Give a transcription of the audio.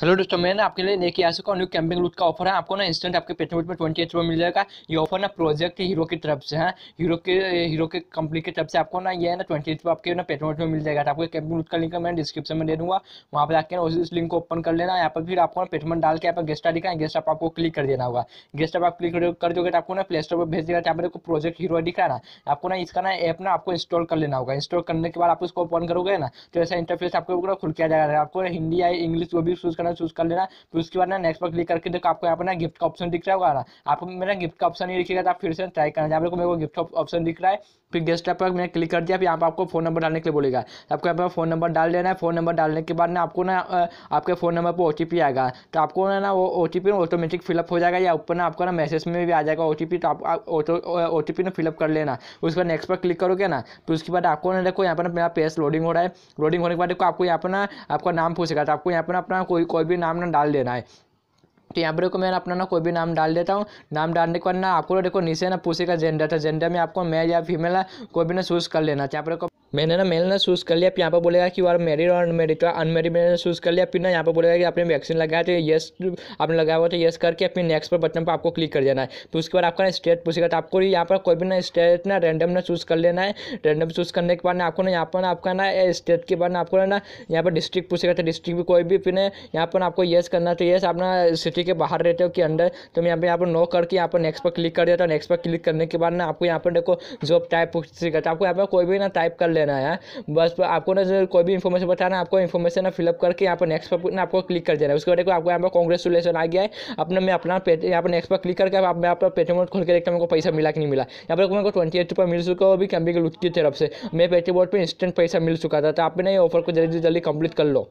hello दोस्तों मैंने आपके लिए लेके आ सकता हूँ न्यू कैंपिंग लूट का ऑफर है आपको ना इंस्टेंट आपके पेटनोट में ट्वेंटी एट मिल जाएगा ये ऑफर ना प्रोजेक्ट हीरो की तरफ से है हीरो के हीरो के कंपनी की तरफ से आपको ना ये है ना ट्वेंटी एट आपके ना पेटनोट में मिल जाएगा तो आपको कैंपिंग लूट का लिंक मैं डिस्क्रिप्शन में दे दूँगा वहाँ पर आके ना उस लिंक को ओपन कर लेना यहाँ पर फिर आपको ना पेटमेंट डाल के यहाँ पर गेस्ट आ दिखाएं गेस्ट आप आपको क्लिक कर देना होगा गेस्ट आप क्लिक कर दोगे तो आपको ना प्ले स्टोर पर भेज देगा तो यहाँ पर प्रोजेक्ट हीरो दिखा ना आपको ना इसका ना ऐप ना आपको इंस्टॉल कर लेना होगा इंस्टॉल करने के बाद आप उसको ओपन करोगे ना तो ऐसा इंटरफेस आपको खुल किया जाएगा आपको हिंदी या इंग्लिश वो भी चूज करना करना चूज कर लेना फिर उसके बाद ना नेक्स्ट पर क्लिक करके देखो आपको यहाँ पर ना गिफ्ट का ऑप्शन दिख रहा होगा आपको मेरा गिफ्ट का ऑप्शन नहीं दिखेगा तो आप फिर से ट्राई करना आप लोग मेरे को गिफ्ट ऑप्शन दिख रहा है फिर गेस्ट टैप पर मैंने क्लिक कर दिया फिर यहाँ पर आपको फोन नंबर डालने के लिए बोलेगा आपको यहाँ पर फोन नंबर डाल देना है फोन नंबर डालने के बाद ना आपको ना आपके फोन नंबर पर ओ आएगा तो आपको ना वो ओ टी ऑटोमेटिक फिलअप हो जाएगा या ऊपर ना आपको ना मैसेज में भी आ जाएगा ओ तो आप ओ टी ना फिलअप कर लेना उसके बाद नेक्स्ट पर क्लिक करोगे ना तो उसके बाद आपको ना देखो यहाँ पर ना मेरा पेज लोडिंग हो रहा है लोडिंग होने के बाद देखो आपको यहाँ पर ना आपका नाम पूछेगा तो आपको यहाँ पर अपना कोई कोई भी नाम ना डाल देना है तो यहाँ पर देखो मैं अपना ना कोई भी नाम डाल देता हूँ नाम डालने के बाद ना आपको देखो नीचे ना पूछेगा जेंडर था जेंडर में आपको मेल या फीमेल ना कोई भी ना चूज़ कर लेना चाहे तो आप मैंने ना मेल ना चूज़ कर लिया फिर यहाँ पर बोलेगा कि वार मेरिड और अनमेरिड का अनमेरिड मैंने चूज़ कर लिया फिर ना यहाँ पर बोलेगा कि आपने वैक्सीन लगाया तो येस आपने लगाया हुआ तो येस करके अपने नेक्स्ट पर बटन पर आपको क्लिक कर देना है तो उसके बाद आपका ना स्टेट पूछेगा तो आपको यहाँ पर कोई भी ना स्टेट ना रैंडम ना चूज़ कर लेना है रैंडम चूज़ करने के बाद ना आपको ना यहाँ पर आपका ना स्टेट के बाद ना आपको ना यहाँ पर डिस्ट्रिक्ट पूछेगा तो डिस्ट्रिक्ट भी कोई भी फिर यहाँ पर आपको येस करना तो येस आप ना सिटी के बाहर रहते हो कि अंदर तो यहाँ पर यहाँ पर नो करके यहाँ पर नेक्स्ट पर क्लिक कर देता हूँ नेक्स्ट पर क्लिक करने के बाद ना आपको यहाँ पर देखो जॉब टाइप पूछेगा तो आपको यहाँ पर कोई भी ना टाइप कर लेना है बस आपको ना कोई भी इन्फॉर्मेशन बताना आपको इन्फॉर्मेशन ना फिलअप करके यहाँ पर नेक्स्ट पर ना आपको क्लिक कर देना है उसके बाद आपको यहाँ पर कॉन्ग्रेचुलेसन आ गया है अपना मैं अपना यहाँ पर नेक्स्ट पर क्लिक करके आप मैं आपका पेटीएम खोल के देखता हूँ मेरे को पैसा मिला कि नहीं मिला यहाँ पर मेरे को ट्वेंटी एट रुपये मिल चुका अभी कंपनी के की तरफ से मैं पेटीएम पर इंस्टेंट पैसा मिल चुका था तो आपने ये ऑफर को जल्दी से जल्दी कंप्लीट कर लो